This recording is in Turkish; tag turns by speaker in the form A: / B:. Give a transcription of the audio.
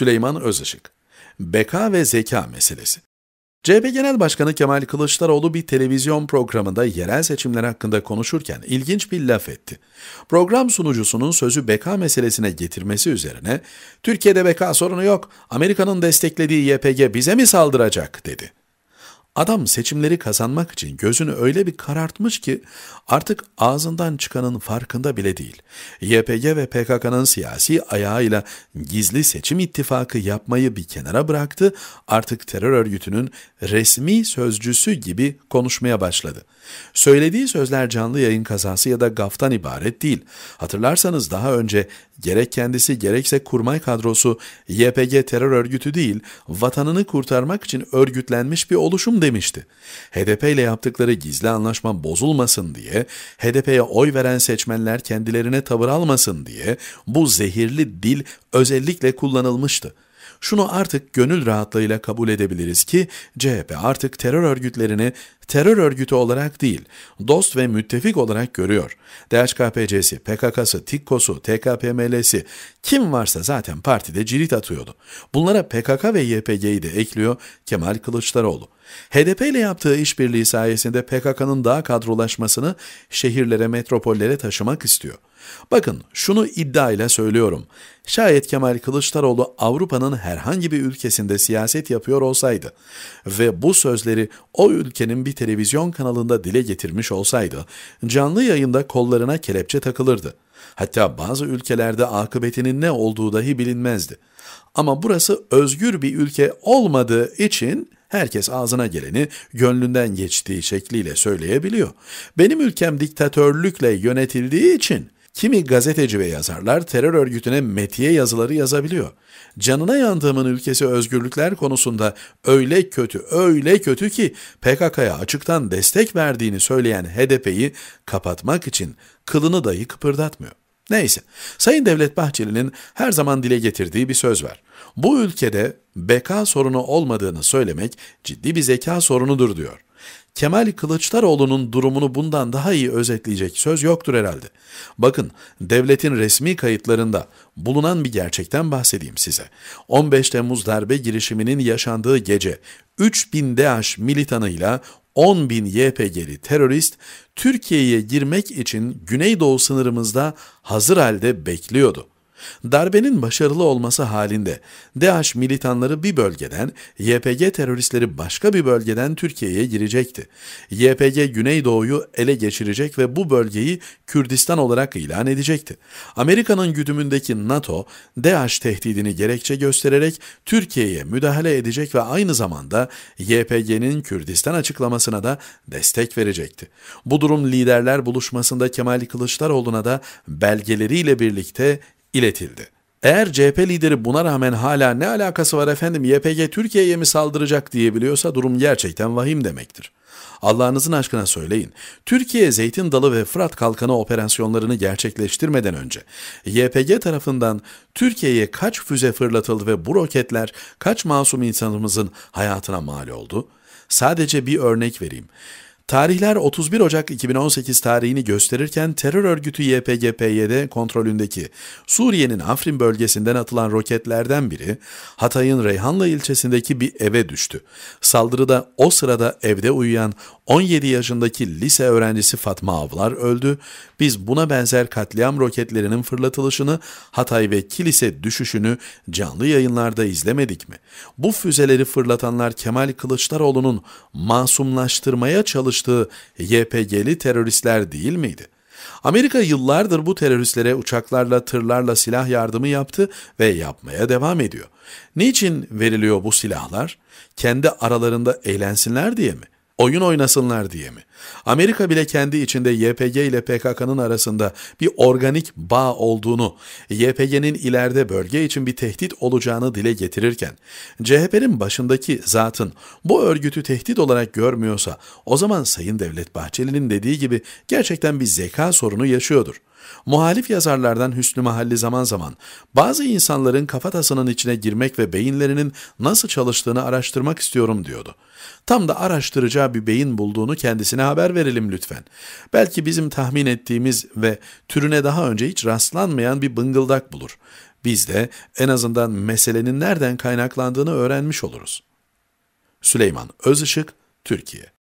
A: Süleyman Özışık. Beka ve zeka meselesi. CHP Genel Başkanı Kemal Kılıçdaroğlu bir televizyon programında yerel seçimler hakkında konuşurken ilginç bir laf etti. Program sunucusunun sözü beka meselesine getirmesi üzerine, Türkiye'de beka sorunu yok, Amerika'nın desteklediği YPG bize mi saldıracak dedi. Adam seçimleri kazanmak için gözünü öyle bir karartmış ki artık ağzından çıkanın farkında bile değil. YPG ve PKK'nın siyasi ayağıyla gizli seçim ittifakı yapmayı bir kenara bıraktı, artık terör örgütünün resmi sözcüsü gibi konuşmaya başladı. Söylediği sözler canlı yayın kazası ya da gaftan ibaret değil. Hatırlarsanız daha önce gerek kendisi gerekse kurmay kadrosu YPG terör örgütü değil, vatanını kurtarmak için örgütlenmiş bir oluşum demişti. HDP ile yaptıkları gizli anlaşma bozulmasın diye, HDP'ye oy veren seçmenler kendilerine tavır almasın diye bu zehirli dil özellikle kullanılmıştı. Şunu artık gönül rahatlığıyla kabul edebiliriz ki CHP artık terör örgütlerini terör örgütü olarak değil, dost ve müttefik olarak görüyor. DHKPC'si, PKK'sı, TİKKO'su, TKPML'si kim varsa zaten partide cirit atıyordu. Bunlara PKK ve YPG'yi de ekliyor Kemal Kılıçdaroğlu. HDP ile yaptığı işbirliği sayesinde PKK'nın daha kadrolaşmasını şehirlere, metropollere taşımak istiyor. Bakın şunu iddia ile söylüyorum. Şayet Kemal Kılıçdaroğlu Avrupa'nın herhangi bir ülkesinde siyaset yapıyor olsaydı ve bu sözleri o ülkenin bir televizyon kanalında dile getirmiş olsaydı, canlı yayında kollarına kelepçe takılırdı. Hatta bazı ülkelerde akıbetinin ne olduğu dahi bilinmezdi. Ama burası özgür bir ülke olmadığı için Herkes ağzına geleni gönlünden geçtiği şekliyle söyleyebiliyor. Benim ülkem diktatörlükle yönetildiği için Kimi gazeteci ve yazarlar terör örgütüne metiye yazıları yazabiliyor. Canına yandığımın ülkesi özgürlükler konusunda öyle kötü, öyle kötü ki PKK'ya açıktan destek verdiğini söyleyen HDP'yi kapatmak için kılını dahi kıpırdatmıyor. Neyse, Sayın Devlet Bahçeli'nin her zaman dile getirdiği bir söz var. Bu ülkede beka sorunu olmadığını söylemek ciddi bir zeka sorunudur diyor. Kemal Kılıçdaroğlu'nun durumunu bundan daha iyi özetleyecek söz yoktur herhalde. Bakın devletin resmi kayıtlarında bulunan bir gerçekten bahsedeyim size. 15 Temmuz darbe girişiminin yaşandığı gece 3000 DAEŞ militanıyla 10 bin YPG'li terörist Türkiye'ye girmek için Güneydoğu sınırımızda hazır halde bekliyordu. Darbenin başarılı olması halinde DAEŞ militanları bir bölgeden, YPG teröristleri başka bir bölgeden Türkiye'ye girecekti. YPG Güneydoğu'yu ele geçirecek ve bu bölgeyi Kürdistan olarak ilan edecekti. Amerika'nın güdümündeki NATO, DAEŞ tehdidini gerekçe göstererek Türkiye'ye müdahale edecek ve aynı zamanda YPG'nin Kürdistan açıklamasına da destek verecekti. Bu durum liderler buluşmasında Kemal Kılıçdaroğlu'na da belgeleriyle birlikte iletildi. Eğer CHP lideri buna rağmen hala ne alakası var efendim YPG Türkiye'ye mi saldıracak diyebiliyorsa durum gerçekten vahim demektir. Allah'ınızın aşkına söyleyin. Türkiye Zeytin Dalı ve Fırat Kalkanı operasyonlarını gerçekleştirmeden önce YPG tarafından Türkiye'ye kaç füze fırlatıldı ve bu roketler kaç masum insanımızın hayatına mal oldu? Sadece bir örnek vereyim. Tarihler 31 Ocak 2018 tarihini gösterirken terör örgütü YPG-PYD kontrolündeki Suriye'nin Afrin bölgesinden atılan roketlerden biri Hatay'ın Reyhanlı ilçesindeki bir eve düştü. Saldırıda o sırada evde uyuyan 17 yaşındaki lise öğrencisi Fatma Avlar öldü. Biz buna benzer katliam roketlerinin fırlatılışını Hatay ve kilise düşüşünü canlı yayınlarda izlemedik mi? Bu füzeleri fırlatanlar Kemal Kılıçdaroğlu'nun masumlaştırmaya çalıştığı çalıştığı YPG'li teröristler değil miydi? Amerika yıllardır bu teröristlere uçaklarla, tırlarla silah yardımı yaptı ve yapmaya devam ediyor. Niçin veriliyor bu silahlar? Kendi aralarında eğlensinler diye mi? oyun oynasınlar diye mi? Amerika bile kendi içinde YPG ile PKK'nın arasında bir organik bağ olduğunu, YPG'nin ileride bölge için bir tehdit olacağını dile getirirken, CHP'nin başındaki zatın bu örgütü tehdit olarak görmüyorsa, o zaman Sayın Devlet Bahçeli'nin dediği gibi gerçekten bir zeka sorunu yaşıyordur. Muhalif yazarlardan Hüsnü Mahalli zaman zaman bazı insanların kafatasının içine girmek ve beyinlerinin nasıl çalıştığını araştırmak istiyorum diyordu. Tam da araştıracağı bir beyin bulduğunu kendisine haber verelim lütfen. Belki bizim tahmin ettiğimiz ve türüne daha önce hiç rastlanmayan bir bıngıldak bulur. Biz de en azından meselenin nereden kaynaklandığını öğrenmiş oluruz. Süleyman Özışık, Türkiye